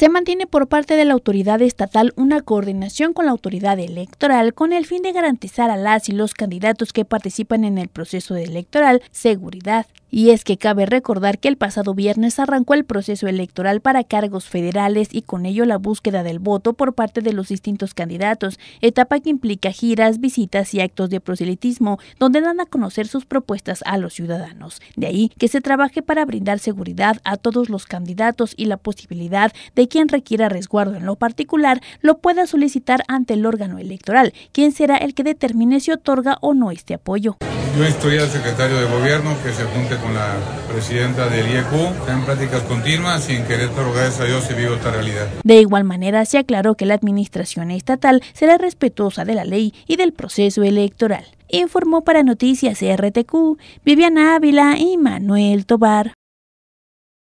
se mantiene por parte de la autoridad estatal una coordinación con la autoridad electoral con el fin de garantizar a las y los candidatos que participan en el proceso electoral seguridad. Y es que cabe recordar que el pasado viernes arrancó el proceso electoral para cargos federales y con ello la búsqueda del voto por parte de los distintos candidatos, etapa que implica giras, visitas y actos de proselitismo, donde dan a conocer sus propuestas a los ciudadanos. De ahí que se trabaje para brindar seguridad a todos los candidatos y la posibilidad de quien requiera resguardo en lo particular lo pueda solicitar ante el órgano electoral, quien será el que determine si otorga o no este apoyo. Yo estoy al secretario de gobierno que se junte con la presidenta del IEQ. en prácticas continuas y en otorgar gracias a se vive esta realidad. De igual manera, se aclaró que la administración estatal será respetuosa de la ley y del proceso electoral. Informó para Noticias RTQ Viviana Ávila y Manuel Tobar.